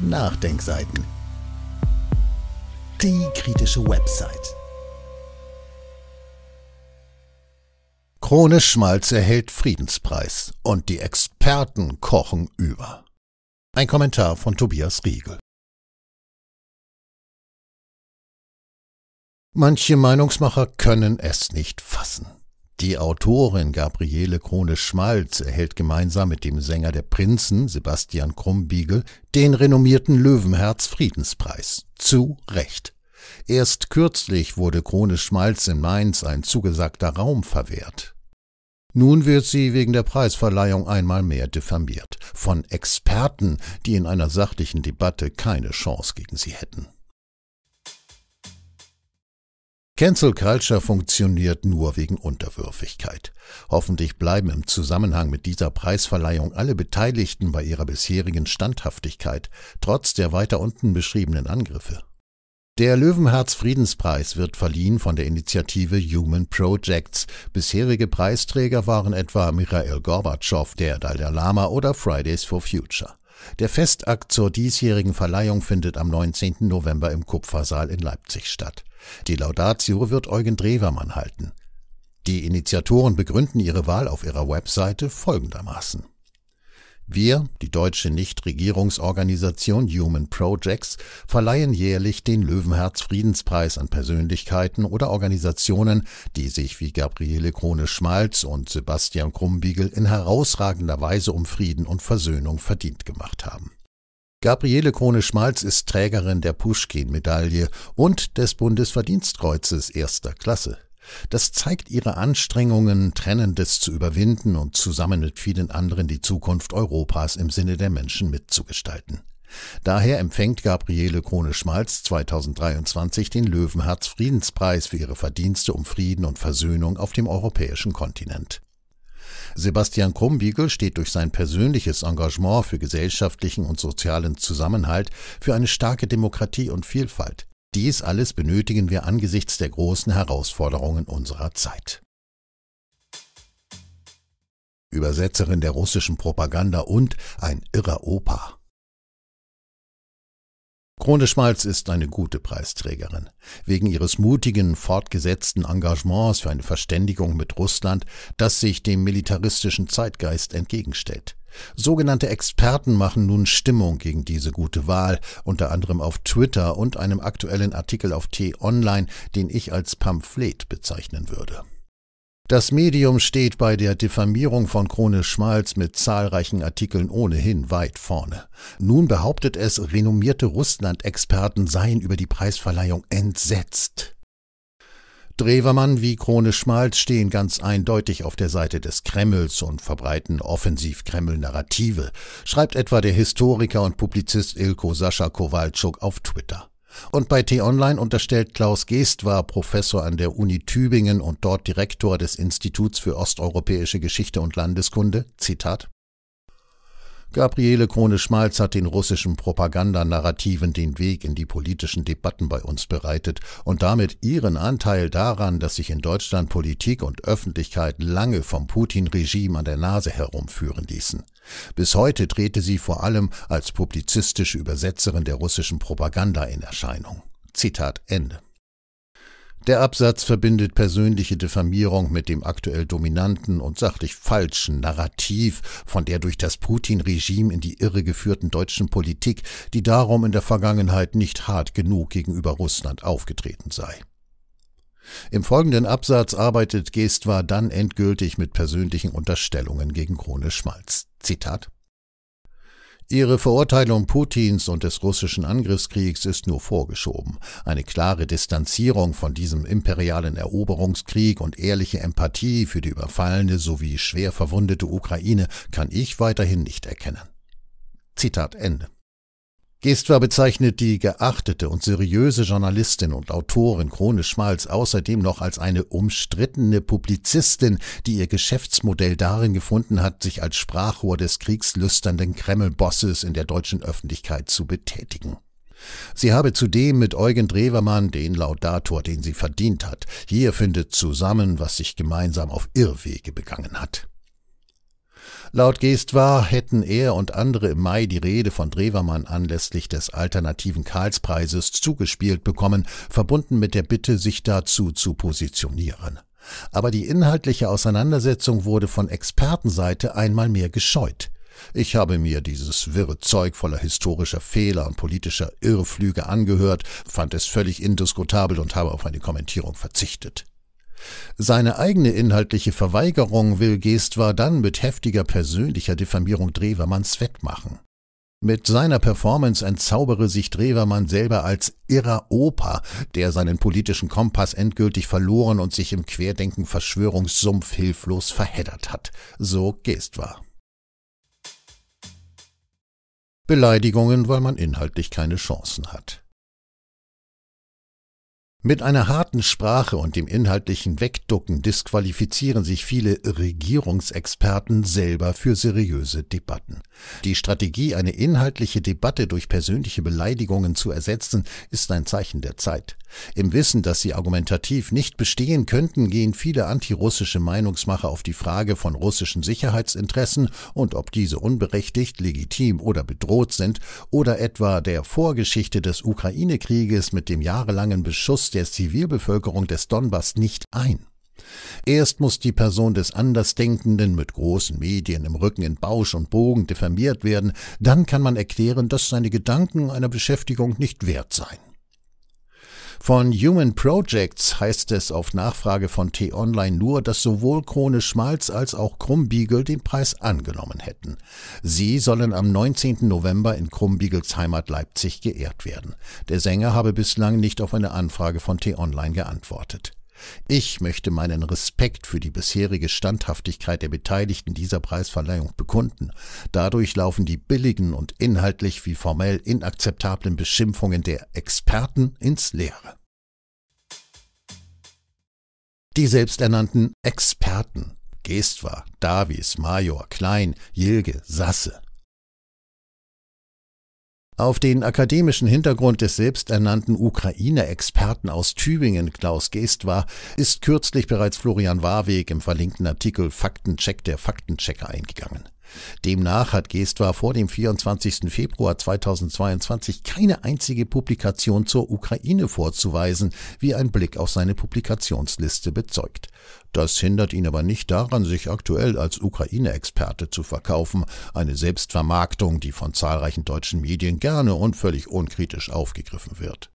Nachdenkseiten. Die kritische Website. Krone Schmalz erhält Friedenspreis und die Experten kochen über. Ein Kommentar von Tobias Riegel. Manche Meinungsmacher können es nicht fassen. Die Autorin Gabriele Krone-Schmalz erhält gemeinsam mit dem Sänger der Prinzen Sebastian Krumbiegel den renommierten Löwenherz Friedenspreis. Zu Recht. Erst kürzlich wurde Krone-Schmalz in Mainz ein zugesagter Raum verwehrt. Nun wird sie wegen der Preisverleihung einmal mehr diffamiert. Von Experten, die in einer sachlichen Debatte keine Chance gegen sie hätten. Cancel Culture funktioniert nur wegen Unterwürfigkeit. Hoffentlich bleiben im Zusammenhang mit dieser Preisverleihung alle Beteiligten bei ihrer bisherigen Standhaftigkeit, trotz der weiter unten beschriebenen Angriffe. Der Löwenherz Friedenspreis wird verliehen von der Initiative Human Projects. Bisherige Preisträger waren etwa Michael Gorbatschow, der Dalai Lama oder Fridays for Future. Der Festakt zur diesjährigen Verleihung findet am 19. November im Kupfersaal in Leipzig statt. Die Laudatio wird Eugen Drewermann halten. Die Initiatoren begründen ihre Wahl auf ihrer Webseite folgendermaßen. Wir, die deutsche Nichtregierungsorganisation Human Projects, verleihen jährlich den Löwenherz Friedenspreis an Persönlichkeiten oder Organisationen, die sich wie Gabriele Krone-Schmalz und Sebastian Krumbiegel in herausragender Weise um Frieden und Versöhnung verdient gemacht haben. Gabriele Krone-Schmalz ist Trägerin der Puschkin-Medaille und des Bundesverdienstkreuzes erster Klasse. Das zeigt ihre Anstrengungen, Trennendes zu überwinden und zusammen mit vielen anderen die Zukunft Europas im Sinne der Menschen mitzugestalten. Daher empfängt Gabriele Krone-Schmalz 2023 den Löwenherz-Friedenspreis für ihre Verdienste um Frieden und Versöhnung auf dem europäischen Kontinent. Sebastian Krumbiegel steht durch sein persönliches Engagement für gesellschaftlichen und sozialen Zusammenhalt für eine starke Demokratie und Vielfalt. Dies alles benötigen wir angesichts der großen Herausforderungen unserer Zeit. Übersetzerin der russischen Propaganda und ein irrer Opa. Krone Schmalz ist eine gute Preisträgerin. Wegen ihres mutigen, fortgesetzten Engagements für eine Verständigung mit Russland, das sich dem militaristischen Zeitgeist entgegenstellt. Sogenannte Experten machen nun Stimmung gegen diese gute Wahl, unter anderem auf Twitter und einem aktuellen Artikel auf T-Online, den ich als Pamphlet bezeichnen würde. Das Medium steht bei der Diffamierung von Krone Schmalz mit zahlreichen Artikeln ohnehin weit vorne. Nun behauptet es, renommierte Russland-Experten seien über die Preisverleihung entsetzt. Drewermann wie Krone Schmalz stehen ganz eindeutig auf der Seite des Kremls und verbreiten offensiv-Kreml-Narrative, schreibt etwa der Historiker und Publizist Ilko Sascha Kowalczuk auf Twitter. Und bei T-Online unterstellt Klaus Geest war Professor an der Uni Tübingen und dort Direktor des Instituts für osteuropäische Geschichte und Landeskunde, Zitat, Gabriele Krone-Schmalz hat den russischen Propagandanarrativen den Weg in die politischen Debatten bei uns bereitet und damit ihren Anteil daran, dass sich in Deutschland Politik und Öffentlichkeit lange vom Putin-Regime an der Nase herumführen ließen. Bis heute trete sie vor allem als publizistische Übersetzerin der russischen Propaganda in Erscheinung. Zitat Ende. Der Absatz verbindet persönliche Diffamierung mit dem aktuell dominanten und sachlich falschen Narrativ von der durch das Putin-Regime in die Irre geführten deutschen Politik, die darum in der Vergangenheit nicht hart genug gegenüber Russland aufgetreten sei. Im folgenden Absatz arbeitet Gestwa dann endgültig mit persönlichen Unterstellungen gegen Krone Schmalz. Zitat Ihre Verurteilung Putins und des russischen Angriffskriegs ist nur vorgeschoben. Eine klare Distanzierung von diesem imperialen Eroberungskrieg und ehrliche Empathie für die überfallene sowie schwer verwundete Ukraine kann ich weiterhin nicht erkennen. Zitat Ende. Gestwer bezeichnet die geachtete und seriöse Journalistin und Autorin Krone Schmalz außerdem noch als eine umstrittene Publizistin, die ihr Geschäftsmodell darin gefunden hat, sich als Sprachrohr des kriegslüsternden Kreml-Bosses in der deutschen Öffentlichkeit zu betätigen. Sie habe zudem mit Eugen Drewermann den Laudator, den sie verdient hat. Hier findet zusammen, was sich gemeinsam auf Irrwege begangen hat. Laut Geestwar hätten er und andere im Mai die Rede von Drewermann anlässlich des alternativen Karlspreises zugespielt bekommen, verbunden mit der Bitte, sich dazu zu positionieren. Aber die inhaltliche Auseinandersetzung wurde von Expertenseite einmal mehr gescheut. Ich habe mir dieses wirre Zeug voller historischer Fehler und politischer Irrflüge angehört, fand es völlig indiskutabel und habe auf eine Kommentierung verzichtet. Seine eigene inhaltliche Verweigerung will Geestwar dann mit heftiger persönlicher Diffamierung Drewermanns wettmachen. Mit seiner Performance entzaubere sich Drewermann selber als irrer Opa, der seinen politischen Kompass endgültig verloren und sich im Querdenken Verschwörungssumpf hilflos verheddert hat. So Geestwar. Beleidigungen, weil man inhaltlich keine Chancen hat. Mit einer harten Sprache und dem inhaltlichen Wegducken disqualifizieren sich viele Regierungsexperten selber für seriöse Debatten. Die Strategie, eine inhaltliche Debatte durch persönliche Beleidigungen zu ersetzen, ist ein Zeichen der Zeit. Im Wissen, dass sie argumentativ nicht bestehen könnten, gehen viele antirussische Meinungsmacher auf die Frage von russischen Sicherheitsinteressen und ob diese unberechtigt, legitim oder bedroht sind oder etwa der Vorgeschichte des Ukraine-Krieges mit dem jahrelangen Beschuss der Zivilbevölkerung des Donbass nicht ein. Erst muss die Person des Andersdenkenden mit großen Medien im Rücken in Bausch und Bogen diffamiert werden, dann kann man erklären, dass seine Gedanken einer Beschäftigung nicht wert seien. Von Human Projects heißt es auf Nachfrage von T-Online nur, dass sowohl Krone Schmalz als auch Krummbiegel den Preis angenommen hätten. Sie sollen am 19. November in Krummbiegels Heimat Leipzig geehrt werden. Der Sänger habe bislang nicht auf eine Anfrage von T-Online geantwortet. Ich möchte meinen Respekt für die bisherige Standhaftigkeit der Beteiligten dieser Preisverleihung bekunden. Dadurch laufen die billigen und inhaltlich wie formell inakzeptablen Beschimpfungen der Experten ins Leere. Die selbsternannten Experten Gestwa, Davies, Major, Klein, Jilge, Sasse auf den akademischen Hintergrund des selbsternannten Ukraine-Experten aus Tübingen Klaus Geestwar ist kürzlich bereits Florian Warweg im verlinkten Artikel Faktencheck der Faktenchecker eingegangen. Demnach hat Gestwa vor dem 24. Februar 2022 keine einzige Publikation zur Ukraine vorzuweisen, wie ein Blick auf seine Publikationsliste bezeugt. Das hindert ihn aber nicht daran, sich aktuell als Ukraine-Experte zu verkaufen, eine Selbstvermarktung, die von zahlreichen deutschen Medien gerne und völlig unkritisch aufgegriffen wird.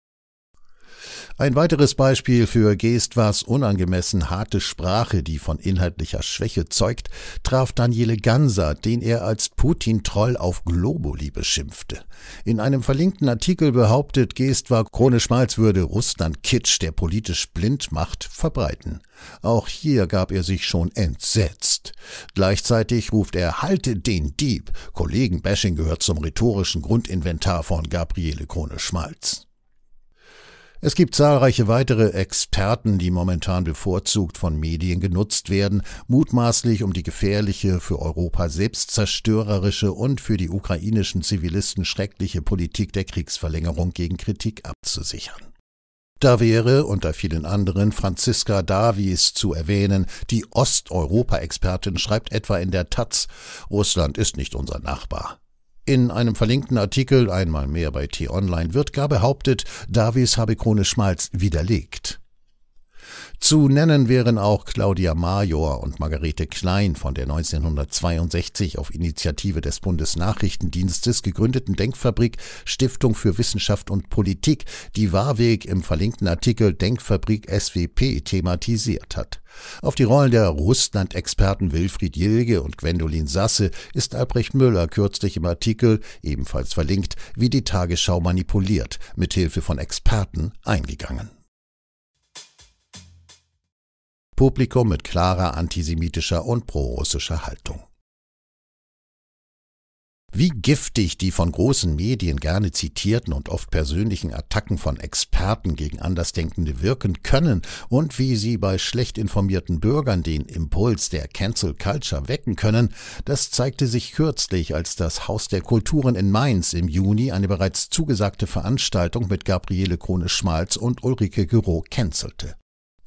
Ein weiteres Beispiel für Geestwas unangemessen harte Sprache, die von inhaltlicher Schwäche zeugt, traf Daniele Ganser, den er als Putin-Troll auf Globoli beschimpfte. In einem verlinkten Artikel behauptet Geestwar, Krone Schmalz würde Russland-Kitsch, der politisch blind macht, verbreiten. Auch hier gab er sich schon entsetzt. Gleichzeitig ruft er Halte den Dieb. Kollegenbashing gehört zum rhetorischen Grundinventar von Gabriele Krone Schmalz. Es gibt zahlreiche weitere Experten, die momentan bevorzugt von Medien genutzt werden, mutmaßlich um die gefährliche, für Europa selbstzerstörerische und für die ukrainischen Zivilisten schreckliche Politik der Kriegsverlängerung gegen Kritik abzusichern. Da wäre unter vielen anderen Franziska Davies zu erwähnen, die Osteuropa-Expertin schreibt etwa in der Taz, Russland ist nicht unser Nachbar. In einem verlinkten Artikel einmal mehr bei T-Online wird gar behauptet, Davies habe Krone Schmalz widerlegt. Zu nennen wären auch Claudia Major und Margarete Klein von der 1962 auf Initiative des Bundesnachrichtendienstes gegründeten Denkfabrik Stiftung für Wissenschaft und Politik, die Warweg im verlinkten Artikel Denkfabrik SWP thematisiert hat. Auf die Rollen der Russland-Experten Wilfried Jilge und Gwendolin Sasse ist Albrecht Müller kürzlich im Artikel, ebenfalls verlinkt, wie die Tagesschau manipuliert, mithilfe von Experten eingegangen. Publikum mit klarer antisemitischer und prorussischer Haltung. Wie giftig die von großen Medien gerne zitierten und oft persönlichen Attacken von Experten gegen Andersdenkende wirken können und wie sie bei schlecht informierten Bürgern den Impuls der Cancel Culture wecken können, das zeigte sich kürzlich, als das Haus der Kulturen in Mainz im Juni eine bereits zugesagte Veranstaltung mit Gabriele Krone-Schmalz und Ulrike Giro cancelte.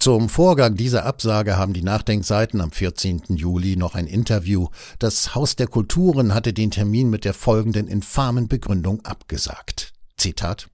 Zum Vorgang dieser Absage haben die Nachdenkseiten am 14. Juli noch ein Interview. Das Haus der Kulturen hatte den Termin mit der folgenden infamen Begründung abgesagt. Zitat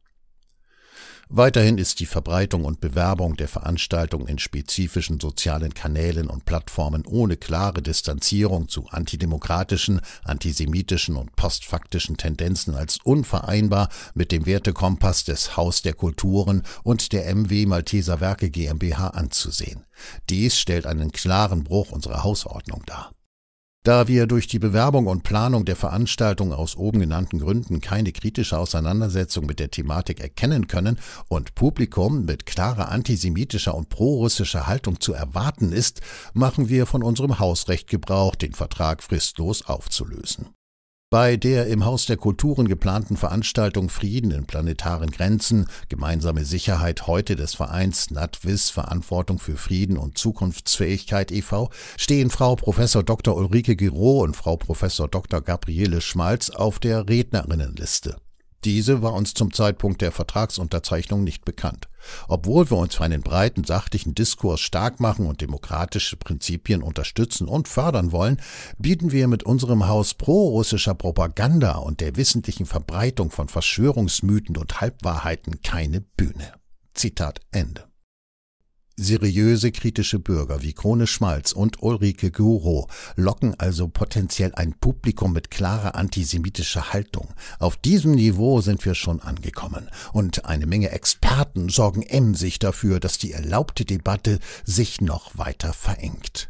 Weiterhin ist die Verbreitung und Bewerbung der Veranstaltung in spezifischen sozialen Kanälen und Plattformen ohne klare Distanzierung zu antidemokratischen, antisemitischen und postfaktischen Tendenzen als unvereinbar mit dem Wertekompass des Haus der Kulturen und der MW Malteser Werke GmbH anzusehen. Dies stellt einen klaren Bruch unserer Hausordnung dar. Da wir durch die Bewerbung und Planung der Veranstaltung aus oben genannten Gründen keine kritische Auseinandersetzung mit der Thematik erkennen können und Publikum mit klarer antisemitischer und prorussischer Haltung zu erwarten ist, machen wir von unserem Hausrecht Gebrauch, den Vertrag fristlos aufzulösen. Bei der im Haus der Kulturen geplanten Veranstaltung Frieden in planetaren Grenzen, gemeinsame Sicherheit heute des Vereins NatWis Verantwortung für Frieden und Zukunftsfähigkeit e.V. stehen Frau Prof. Dr. Ulrike Giro und Frau Prof. Dr. Gabriele Schmalz auf der Rednerinnenliste. Diese war uns zum Zeitpunkt der Vertragsunterzeichnung nicht bekannt. Obwohl wir uns für einen breiten sachlichen Diskurs stark machen und demokratische Prinzipien unterstützen und fördern wollen, bieten wir mit unserem Haus prorussischer Propaganda und der wissentlichen Verbreitung von Verschwörungsmythen und Halbwahrheiten keine Bühne. Zitat Ende. Seriöse kritische Bürger wie Krone Schmalz und Ulrike Guro locken also potenziell ein Publikum mit klarer antisemitischer Haltung. Auf diesem Niveau sind wir schon angekommen. Und eine Menge Experten sorgen emsig dafür, dass die erlaubte Debatte sich noch weiter verengt.